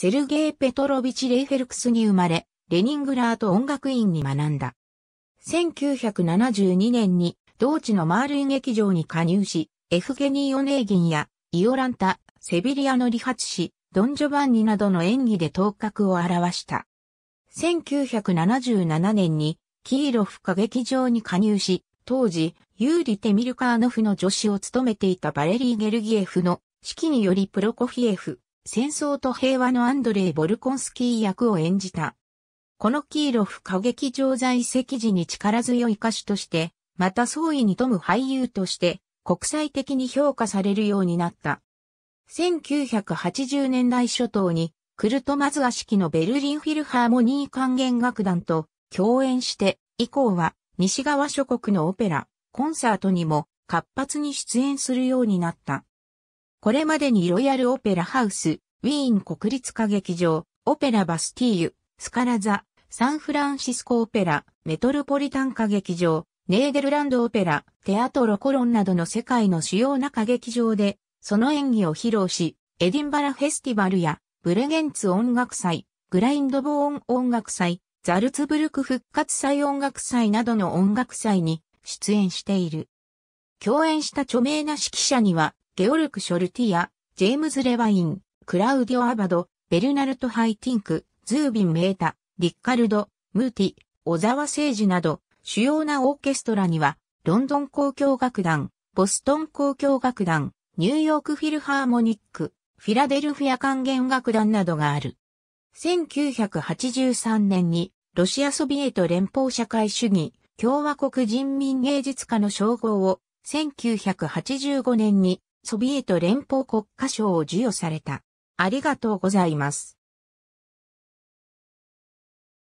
セルゲイ・ペトロビチ・レイフェルクスに生まれ、レニングラート音楽院に学んだ。1972年に同地のマールイ劇場に加入し、エフゲニー・オネーギンやイオランタ、セビリアの理髪師、ドン・ジョバンニなどの演技で頭角を表した。1977年にキーロフ歌劇場に加入し、当時、ユーリ・テミルカーノフの助手を務めていたバレリー・ゲルギエフの指揮によりプロコフィエフ、戦争と平和のアンドレイ・ボルコンスキー役を演じた。このキーロフ歌劇場在籍時に力強い歌手として、また総意に富む俳優として国際的に評価されるようになった。1980年代初頭にクルトマズア式のベルリンフィルハーモニー管弦楽団と共演して以降は西側諸国のオペラ、コンサートにも活発に出演するようになった。これまでにロイヤルオペラハウス、ウィーン国立歌劇場、オペラバスティーユ、スカラザ、サンフランシスコオペラ、メトロポリタン歌劇場、ネーデルランドオペラ、テアトロコロンなどの世界の主要な歌劇場で、その演技を披露し、エディンバラフェスティバルや、ブレゲンツ音楽祭、グラインドボーン音楽祭、ザルツブルク復活祭音楽祭などの音楽祭に出演している。共演した著名な指揮者には、ゲオルク・ショルティア、ジェームズ・レワイン、クラウディオ・アバド、ベルナルト・ハイティンク、ズービン・メータ、リッカルド、ムーティ、小沢誠治など、主要なオーケストラには、ロンドン交響楽団、ボストン交響楽団、ニューヨークフィルハーモニック、フィラデルフィア管弦楽団などがある。1983年に、ロシアソビエト連邦社会主義、共和国人民芸術家の称号を、1985年にソビエト連邦国家賞を授与された。ありがとうございます。